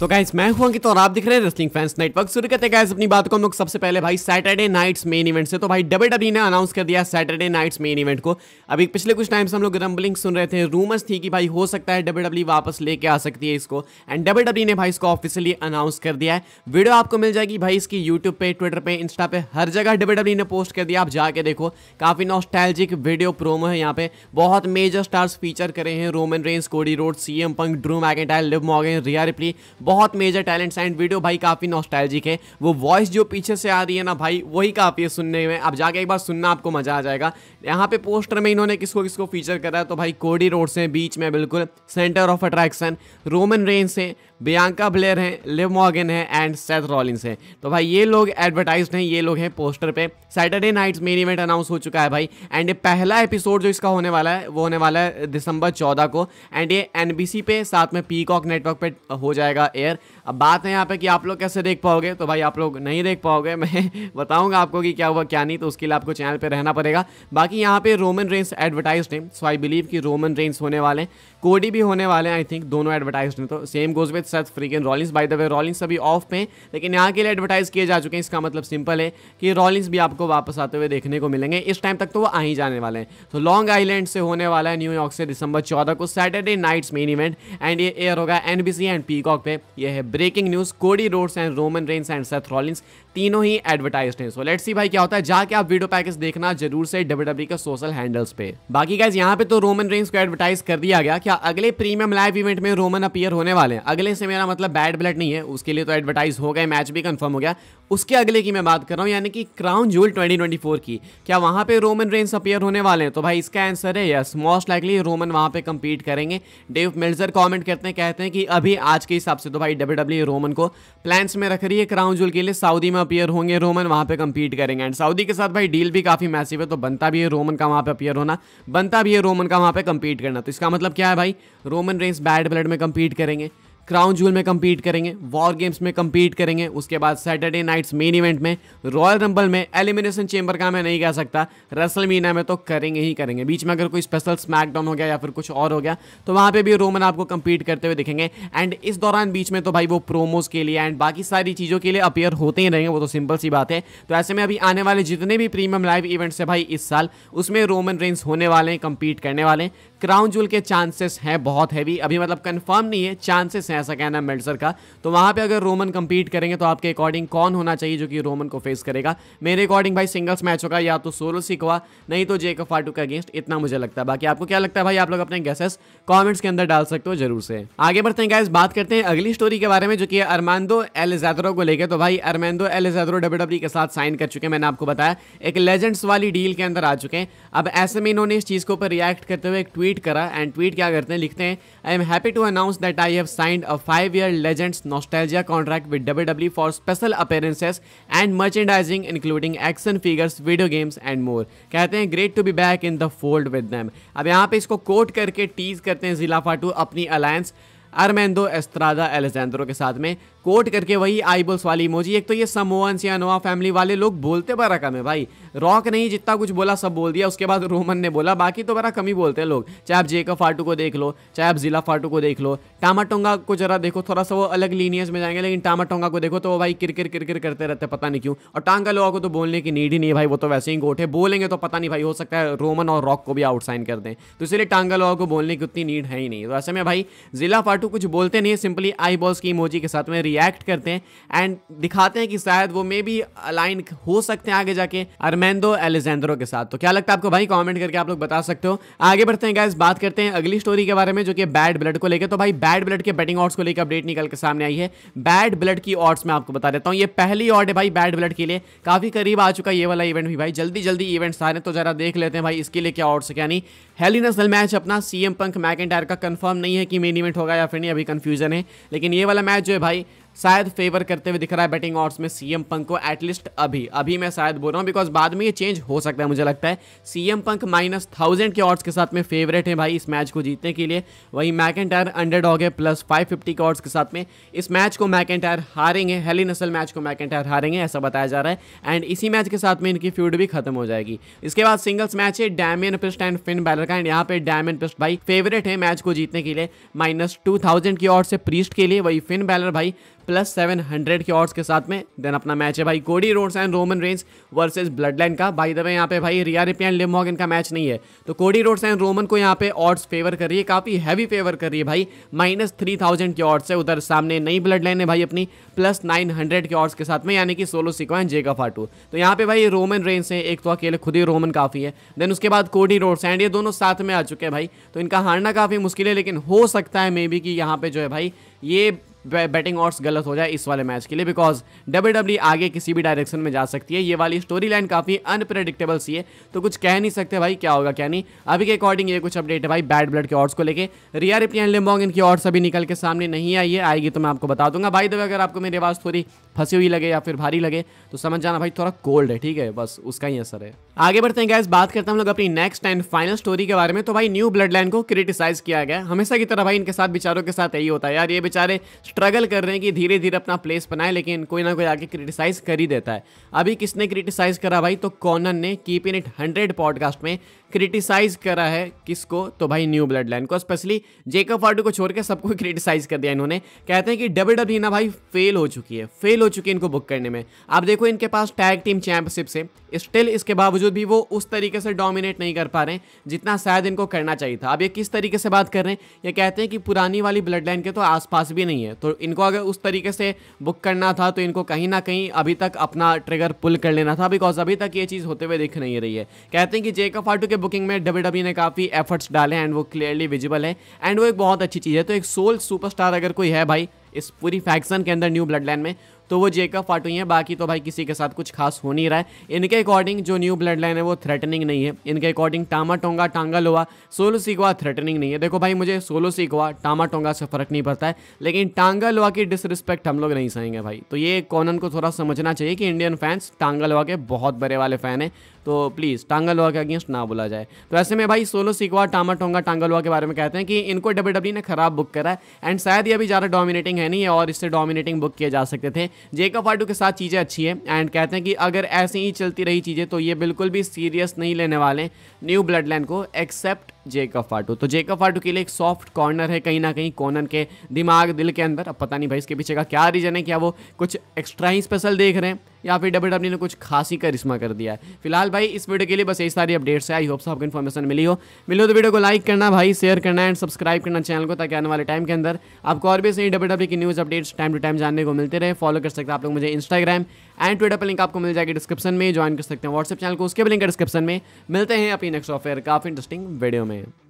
तो गाइस मैं हूं अंकित और आप दिख रहे हैं रेसलिंग फैंस नेटवर्क शुरू करते गाइस अपनी बात को हम लोग सबसे पहले भाई सैटरडे नाइट्स मेन इवेंट से तो भाई डब्ल्यू डब्ल्यू e ने अनाउंस कर दिया सैटरडे नाइट्स मेन इवेंट को अभी पिछले कुछ टाइम से हम लोग रंबलिंग सुन रहे थे रूमर्स थी कि भाई हो सकता है डब्ल्यू डब्ल्यू e वापस लेके आ सकती है इसको एंड डब्ल्यू डब्ल्यू ने भाई इसको ऑफिशियली अनाउंस कर दिया है वीडियो आपको मिल जाएगी भाई इसकी यूट्यूब पे ट्विटर पे इंस्टा पे हर जगह डब्ल्यू डब्ल्यू e ने पोस्ट कर दिया आप जाके देखो काफ़ी नॉस्टैल्जिक वीडियो प्रोमो है यहाँ पे बहुत मेजर स्टार्स फीचर करे हैं Roman Reigns Cody Rhodes C M Punk Drew McIntyre Liv Morgan Rhea Ripley बहुत मेजर टैलेंट्स एंड वीडियो भाई काफ़ी नॉस्टैल्जिक है वो वॉइस जो पीछे से आ रही है ना भाई वही काफ़ी है सुनने में आप जाके एक बार सुनना आपको मज़ा आ जाएगा यहाँ पे पोस्टर में इन्होंने किसको किसको फीचर करा है तो भाई कोडी रोड से बीच में बिल्कुल centre of attraction Roman Reigns से बियांका ब्लेयर हैं लिव मॉगन है एंड सेथ रॉलिंस हैं तो भाई ये लोग एडवर्टाइज हैं ये लोग हैं पोस्टर पे Saturday nights main event announce हो चुका है भाई एंड ये पहला एपिसोड जो इसका होने वाला है वो होने वाला है दिसंबर चौदह को एंड ये एन पे साथ में पीकॉक नेटवर्क पे हो जाएगा एयर अब बात है यहाँ पे कि आप लोग कैसे देख पाओगे तो भाई आप लोग नहीं देख पाओगे मैं बताऊंगा आपको कि क्या हुआ क्या नहीं तो उसके लिए आपको चैनल पर रहना पड़ेगा बाकी यहाँ पे रोमन रेंस एडवर्टाइज हैं सो आई बिलीव कि रोमन रेंस होने वाले हैं कोडी भी होने वाले हैं आई थिंक दोनों एडवर्टाइज हैं तो same goes with such Freakin Rollins by the way Rollins अभी ऑफ पे लेकिन यहाँ के लिए एडवर्टाइज किए जा चुके हैं इसका मतलब सिंपल है कि रॉलिंग्स भी आपको वापस आते हुए देखने को मिलेंगे इस टाइम तक तो वो आ ही जाने वाले हैं तो लॉन्ग आइलैंड से होने वाला है न्यूयॉर्क से दिसंबर चौदह को Saturday nights main event and ये एयर होगा एन एंड पीकॉक पे यह है breaking news Cody Rhodes and Roman Reigns and Seth Rollins तीनों ही एडवर्टाइज हैं सो लेट्स सी भाई क्या होता है जाके आप वीडियो पैकेज देखना जरूर से डब्ल्यू e के सोशल हैंडल्स पे बाकी गाइज यहाँ पे तो रोमन रेंस को एडवर्टाइज कर दिया गया क्या अगले प्रीमियम लाइव इवेंट में रोमन अपियर होने वाले हैं अगले से मेरा मतलब बैड ब्लड नहीं है उसके लिए तो एडवर्टाइज हो गए मैच भी कन्फर्म हो गया उसके अगले की मैं बात कर रहा हूँ यानी कि क्राउन जूल 2024 की क्या वहाँ पे रोमन रेंस अपियर होने वाले हैं तो भाई इसका आंसर है यस मोस्ट लाइकली रोमन वहाँ पे कम्पीट करेंगे डेव मिल्जर कॉमेंट करते हैं कहते हैं कि अभी आज के हिसाब से तो तो भाई डब्ल्यू रोमन e को प्लान्स में रख रही है क्राउन जुल के लिए सऊदी में अपियर होंगे रोमन वहाँ पे कम्पीट करेंगे एंड सऊदी के साथ भाई डील भी काफ़ी मैसिव है तो बनता भी है रोमन का वहाँ पे अपियर होना बनता भी है रोमन का वहाँ पे कम्पीट करना तो इसका मतलब क्या है भाई रोमन रेंस बैड ब्लड में कम्पीट करेंगे क्राउन जूल में कम्पीट करेंगे वॉर गेम्स में कम्पीट करेंगे उसके बाद सैटरडे नाइट्स मेन इवेंट में रॉयल रंबल में एलिमिनेशन चेंबर का मैं नहीं कह सकता रसल मीना में तो करेंगे ही करेंगे बीच में अगर कोई स्पेशल स्मैकडाउन हो गया या फिर कुछ और हो गया तो वहाँ पर भी रोमन आपको कम्पीट करते हुए दिखेंगे एंड इस दौरान बीच में तो भाई वो प्रोमोज के लिए एंड बाकी सारी चीज़ों के लिए अपेयर होते ही रहेंगे वो तो सिंपल सी बात है तो ऐसे में अभी आने वाले जितने भी प्रीमियम लाइव इवेंट्स है भाई इस साल उसमें रोमन रेंस होने वाले हैं कम्पीट करने वाले हैं क्राउन जूल के चांसेस हैं बहुत हैवी अभी मतलब कन्फर्म नहीं है चांसेस है ऐसा कहना है मेल्सर का तो वहाँ पे अगर रोमन कम्पीट करेंगे तो आपके अकॉर्डिंग कौन होना चाहिए जो कि रोमन को फेस करेगा मेरे अकॉर्डिंग भाई सिंगल्स मैच होगा या तो सोलो सिकवा नहीं तो जेक फाटू के अगेंस्ट इतना मुझे लगता है बाकी आपको क्या लगता है भाई आप लोग अपने गैसेस कॉमेंट्स के अंदर डाल सकते हो जरूर से आगे बढ़ते हैं गैस बात करते हैं अगली स्टोरी के बारे में जो कि अरमांदो एलिजाद्रो को लेकर तो भाई अरमांदो एलिजाद्रो डब्ल्यू के साथ साइन कर चुके हैं मैंने आपको बताया एक लेजेंड्स वाली डील के अंदर आ चुके हैं अब ऐसे में इन्होंने इस चीज़ के ऊपर रिएक्ट करते हुए एक ट्वीट करा एंड ट्वीट क्या करते हैं लिखते हैं I am happy to announce that I have sign signed a five-year Legends Nostalgia contract with WWE for special appearances and merchandising including action figures, video games and more. कहते हैं great to be back in the fold with them. अब यहाँ पे इसको quote करके tease करते हैं जिला फाटू अपनी alliance. अरमेंदो एस्ट्रादा एलेजेंद्रो के साथ में कोट करके वही आईबल्स वाली इमोजी एक तो ये समोवंस या नोवा फैमिली वाले लोग बोलते बड़ा कम है भाई रॉक नहीं जितना कुछ बोला सब बोल दिया उसके बाद रोमन ने बोला बाकी तो बड़ा कम ही बोलते हैं लोग चाहे आप जेका फाटू को देख लो चाहे आप जिला फाटू को देख लो टामाटोंगा को जरा देखो थोड़ा सा वो अलग लीनियस में जाएंगे लेकिन टामाटोंगा को देखो तो वो भाई किरकिर किरकिर करते रहते पता नहीं क्यों और टांगा लोगों को तो बोलने की नीड ही नहीं है भाई वो तो वैसे ही गोठे बोलेंगे तो पता नहीं भाई हो सकता है रोमन और रॉक को भी आउटसाइन कर दें तो इसलिए टांगा लोगों को बोलने की उतनी नीड है ही नहीं तो ऐसे में भाई जिला फाटू कुछ बोलते नहीं सिंपली आई बॉल्स की इमोजी के साथ में रिएक्ट करते हैं एंड दिखाते हैं कि शायद वो मे बी अलाइन हो सकते हैं आगे जाके अरमेंदो एलेजेंद्रो के साथ तो क्या लगता है आपको भाई कॉमेंट करके आप लोग बता सकते हो आगे बढ़ते हैं गैस बात करते हैं अगली स्टोरी के बारे में जो कि बैड ब्लड को लेकर तो भाई बैड ब्लड के बैटिंग ऑर्ड्स को लेकर अपडेट निकल के सामने आई है बैड ब्लड की ऑर्ड्स में आपको बता देता हूँ ये पहली ऑर्ड है भाई बैड ब्लड के लिए काफी करीब आ चुका ये वाला इवेंट भी भाई जल्दी जल्दी इवेंट्स आ रहे हैं तो जरा देख लेते हैं भाई इसके लिए क्या ऑर्ड्स क्या नहीं हेलिनसल मैच अपना सीएम पंख मैक का कंफर्म नहीं है कि मेन इवेंट होगा या फिर नहीं अभी कंफ्यूजन है लेकिन ये वाला मैच जो है भाई शायद फेवर करते हुए दिख रहा है बैटिंग ऑर्ड्स में सीएम पंक को एटलीस्ट अभी अभी मैं शायद बोल रहा हूँ बिकॉज बाद में ये चेंज हो सकता है मुझे लगता है सीएम पंक माइनस थाउजेंड के ऑर्ड्स के साथ में फेवरेट है भाई इस मैच को जीतने के लिए वहीं मैक एंड टायर अंडर है प्लस फाइव फिफ्टी के ऑर्ड्स के साथ में इस मैच को मैक एंड टायर हारेंगे हेली नसल मैच को मैक एंड टायर हारेंगे ऐसा बताया जा रहा है एंड इसी मैच के साथ में इनकी फ्यूड भी खत्म हो जाएगी इसके बाद सिंगल्स मैच है Damian Priest and Finn Balor का एंड यहाँ पे डैमियन पिस्ट भाई फेवरेट है मैच को जीतने के लिए माइनस टू थाउजेंड की ऑर्ड्स है प्रीस्ट के लिए वही फिन बैलर भाई प्लस सेवन हंड्रेड के ऑर्ड्स के साथ में देन अपना मैच है भाई Cody Rhodes and Roman Reigns versus bloodline का भाई दबे यहाँ पे भाई रिया रिपिया एंड लिमॉग इनका मैच नहीं है तो कोडी रोड्स एंड रोमन को यहाँ पे ऑर्ड्स फेवर कर रही है काफ़ी हैवी फेवर कर रही है भाई माइनस थ्री थाउजेंड के ऑर्ड्स है उधर सामने नई ब्लड लाइन है भाई अपनी प्लस नाइन हंड्रेड के ऑर्ड्स के साथ में यानी कि सोलो सिक्वेंस जेगा फाटू तो यहाँ पे भाई रोमन रेंस है एक तो अकेले खुद ही रोमन काफ़ी है देन उसके बाद कोडी रोड्स एंड ये दोनों साथ में आ चुके हैं भाई तो इनका हारना काफ़ी मुश्किल है लेकिन हो सकता है मे बी कि यहाँ पे जो है भाई ये बैटिंग ऑर्ड्स गलत हो जाए इस वाले मैच के लिए बिकॉज डब्ल्यू e आगे किसी भी डायरेक्शन में जा सकती है ये वाली स्टोरी लाइन काफ़ी अनप्रेडिक्टेबल सी है तो कुछ कह नहीं सकते भाई क्या होगा क्या नहीं अभी के अकॉर्डिंग ये कुछ अपडेट है भाई बैड ब्लड के ऑर्ड्स को लेकर रिया रिप्ली एंड इनकी ऑर्ड्स अभी निकल के सामने नहीं आई है आएगी तो मैं आपको बता दूंगा भाई दबे अगर आपको मेरी आवाज़ थोड़ी फंसी हुई लगे या फिर भारी लगे तो समझ जाना भाई थोड़ा कोल्ड है ठीक है बस उसका ही असर है आगे बढ़ते हैं गैस बात करते हैं हम लोग अपनी नेक्स्ट एंड फाइनल स्टोरी के बारे में तो भाई न्यू ब्लड लाइन को क्रिटिसाइज किया गया हमेशा की तरह भाई इनके साथ बेचारों के साथ यही होता है यार ये बेचारे स्ट्रगल कर रहे हैं कि धीरे धीरे अपना प्लेस बनाए लेकिन कोई ना कोई आगे क्रिटिसाइज कर ही देता है अभी किसने क्रिटिसाइज करा भाई तो कॉनन ने keep in it hundred podcast में क्रिटिसाइज करा है किसको तो भाई न्यू ब्लड लाइन को स्पेशली जेकब फार्डू को छोड़ के सबको क्रिटिसाइज कर दिया इन्होंने कहते हैं कि डब्ल्यू डब्ल्यू ना भाई फेल हो चुकी है फेल हो चुकी है इनको बुक करने में आप देखो इनके पास टैग टीम चैंपियनशिप से स्टिल इसके बावजूद बावजूद भी वो उस तरीके से डोमिनेट नहीं कर पा रहे हैं जितना शायद इनको करना चाहिए था अब ये किस तरीके से बात कर रहे हैं ये कहते हैं कि पुरानी वाली ब्लड लाइन के तो आसपास भी नहीं है तो इनको अगर उस तरीके से बुक करना था तो इनको कहीं ना कहीं अभी तक अपना ट्रिगर पुल कर लेना था बिकॉज अभी तक ये चीज़ होते हुए दिख नहीं रही है कहते हैं कि जेकब फाटू के बुकिंग में डब्ल्यू e ने काफ़ी एफर्ट्स डाले एंड वो क्लियरली विजिबल है एंड वो एक बहुत अच्छी चीज़ है तो एक सोल स्टार अगर कोई है भाई इस पूरी फैक्शन के अंदर न्यू ब्लड लाइन में तो वो जेकब फाट हुई है बाकी तो भाई किसी के साथ कुछ खास हो नहीं रहा है इनके अकॉर्डिंग जो न्यू ब्लड लाइन है वो थ्रेटनिंग नहीं है इनके अकॉर्डिंग टामा टोंगा टांगल हुआ सोलो सीखवा थ्रेटनिंग नहीं है देखो भाई मुझे सोलो सिकवा टामा टोंगा से फर्क नहीं पड़ता है लेकिन टांगा लोहा की डिसरिस्पेक्ट हम लोग नहीं सहेंगे भाई तो ये कॉनन को थोड़ा समझना चाहिए कि इंडियन फैंस टांगा लोहा के बहुत बड़े वाले फैन है तो प्लीज़ टांगल हुआ के अगेंस्ट ना बोला जाए तो ऐसे में भाई सोलो सिकवा टामा टोंगा टांगल के बारे में कहते हैं कि इनको डब्ल्यू e ने ख़राब बुक करा है एंड शायद ये अभी ज़्यादा डोमिनेटिंग है नहीं है और इससे डोमिनेटिंग बुक किए जा सकते थे जेका फाटू के साथ चीज़ें अच्छी है एंड कहते हैं कि अगर ऐसे ही चलती रही चीज़ें तो ये बिल्कुल भी सीरियस नहीं लेने वाले न्यू ब्लड लाइन को एक्सेप्ट जेकब फाटू तो जेकब फाटू के लिए एक सॉफ्ट कॉर्नर है कहीं ना कहीं कॉर्नर के दिमाग दिल के अंदर अब पता नहीं भाई इसके पीछे का क्या रीज़न है क्या वो कुछ एक्स्ट्रा ही स्पेशल देख रहे हैं या फिर डब्ल्यू डब्ल्यू e ने कुछ खास ही करिश्मा कर दिया है फिलहाल भाई इस वीडियो के लिए बस यही सारी अपडेट्स है आई होप्स आपको इन्फॉर्मेशन मिली हो मिलो तो वीडियो को लाइक करना भाई शेयर करना एंड सब्सक्राइब करना चैनल को ताकि आने वाले टाइम के अंदर आपको और भी सही डब्ल्यू डब्ल्यू e की news updates time to time जानने को मिलते रहे फॉलो कर सकते हैं आप लोग मुझे इंस्टाग्राम एंड ट्विटर पर लिंक आपको मिल जाएगी डिस्क्रिप्शन में ज्वाइन कर सकते हैं व्हाट्सएप चैनल को उसके भी लिंक डिस्क्रिप्शन में मिलते हैं अपनी नेक्स्ट ऑफेयर काफ़ी इंटरेस्टिंग वीडियो में